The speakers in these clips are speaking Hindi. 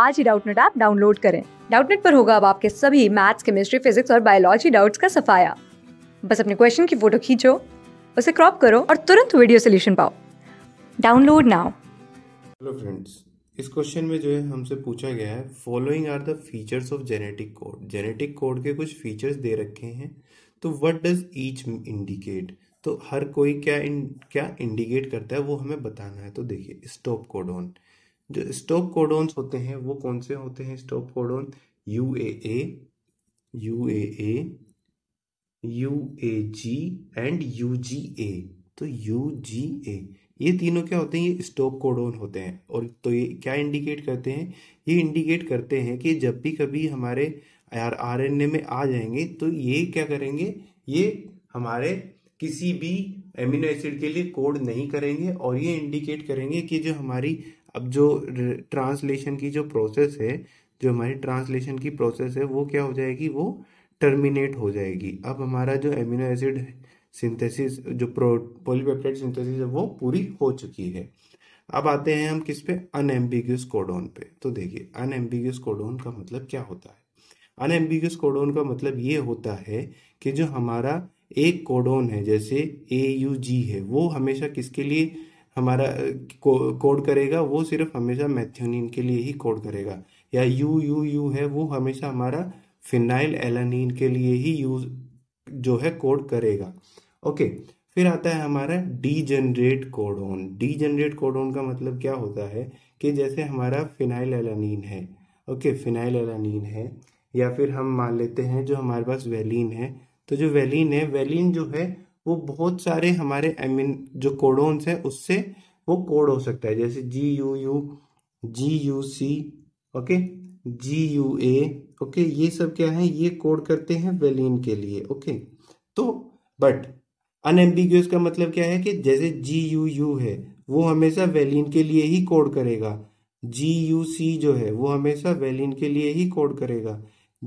आज ही डाउटनेट ऐप डाउनलोड करें डाउटनेट पर होगा अब आपके सभी मैथ्स केमिस्ट्री फिजिक्स और बायोलॉजी डाउट्स का सफाया बस अपने क्वेश्चन की फोटो खींचो उसे क्रॉप करो और तुरंत वीडियो सोल्यूशन पाओ डाउनलोड नाउ हेलो फ्रेंड्स इस क्वेश्चन में जो है हमसे पूछा गया है following are the features of genetic code genetic code के कुछ फीचर्स दे रखे हैं तो व्हाट डज ईच इंडिकेट तो हर कोई क्या इन, क्या इंडिकेट करता है वो हमें बताना है तो देखिए स्टॉप कोडोन जो स्टॉप कोडोन्स होते हैं वो कौन से होते हैं stop codon U A A U A A U A G and U G A तो यू जी ए ये तीनों क्या होते हैं ये स्टॉप कोडोन होते हैं और तो ये क्या इंडिकेट करते हैं ये इंडिकेट करते हैं कि जब भी कभी हमारे यार आर एन ए में आ जाएंगे तो ये क्या करेंगे ये हमारे किसी भी एमिनो एसिड के लिए कोड नहीं करेंगे और ये इंडिकेट करेंगे कि जो हमारी अब जो ट्रांसलेशन की जो प्रोसेस है जो हमारी ट्रांसलेशन की प्रोसेस है वो क्या हो जाएगी वो टर्मिनेट हो जाएगी अब हमारा जो एमिनो एसिड सिंथेसिस जो प्रो पॉलीपेप्टाइड सिंथेसिस है वो पूरी हो चुकी है अब आते हैं हम किस पे अनएम्बिगियस कोडोन पे तो देखिए अनएम्बिगियस कोडोन का मतलब क्या होता है अनएम्बिगियस कोडोन का मतलब ये होता है कि जो हमारा एक कोडोन है जैसे ए यू जी है वो हमेशा किसके लिए हमारा को, कोड करेगा वो सिर्फ हमेशा मैथ्योनिन के लिए ही कोड करेगा या यू यू यू है वो हमेशा हमारा फिनाइल एलानिन के लिए ही यूज जो है कोड करेगा ओके फिर आता है हमारा degenerate codon degenerate codon का मतलब क्या होता है कि जैसे हमारा फिनाइल एलानिन है ओके फिनाइल एलानिन है या फिर हम मान लेते हैं जो हमारे पास वेलिन है तो जो वेलिन है वेलिन जो है वो बहुत सारे हमारे आई I मीन mean, जो कोडोन्स हैं उससे वो कोड हो सकता है जैसे G U U G U C okay G U A okay ये सब क्या है ये कोड करते हैं वेलिन के लिए ओके okay? तो बट अनएम्बिग्यूस का मतलब क्या है कि जैसे जी यू यू है वो हमेशा वेलिन के लिए ही कोड करेगा जी यू सी जो है वो हमेशा वेलिन के लिए ही कोड करेगा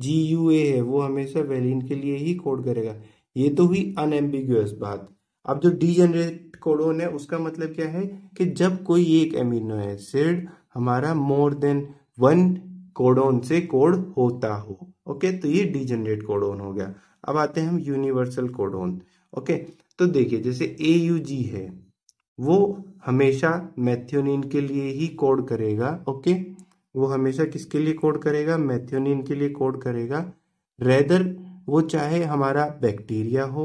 जी यू ए है वो हमेशा वेलिन के लिए ही कोड करेगा ये तो हुई अनएम्बिगुअस बात अब जो डी जनरेट कोडोन है उसका मतलब क्या है कि जब कोई एक एमिनो एसिड हमारा मोर देन वन कोडोन से कोड होता हो ओके तो ये डी जनरेट कोडोन हो गया अब आते हैं हम यूनिवर्सल कोडोन ओके तो देखिए जैसे ए यू जी है वो हमेशा मैथ्योनिन के लिए ही कोड करेगा ओके वो हमेशा किसके लिए कोड करेगा मैथ्योनिन के लिए कोड करेगा रेदर वो चाहे हमारा बैक्टीरिया हो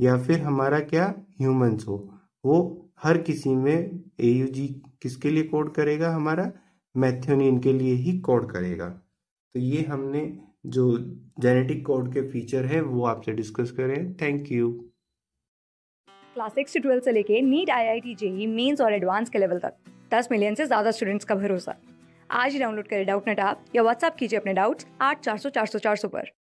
या फिर हमारा क्या ह्यूमंस हो वो हर किसी में ए किसके लिए कोड करेगा हमारा मैथ्योनिन के लिए ही कोड करेगा तो ये हमने जो जेनेटिक कोड के फीचर है वो आपसे डिस्कस करें थैंक यू क्लास सिक्स से ट्वेल्थ से लेके NEET I I T JEE Mains और एडवांस के लेवल तक दस मिलियन से ज़्यादा स्टूडेंट्स का भरोसा आज ही डाउनलोड करें डाउट नेट आप या व्हाट्सअप कीजिए अपने डाउट्स आठ चार सौ चार सौ चार सौ पर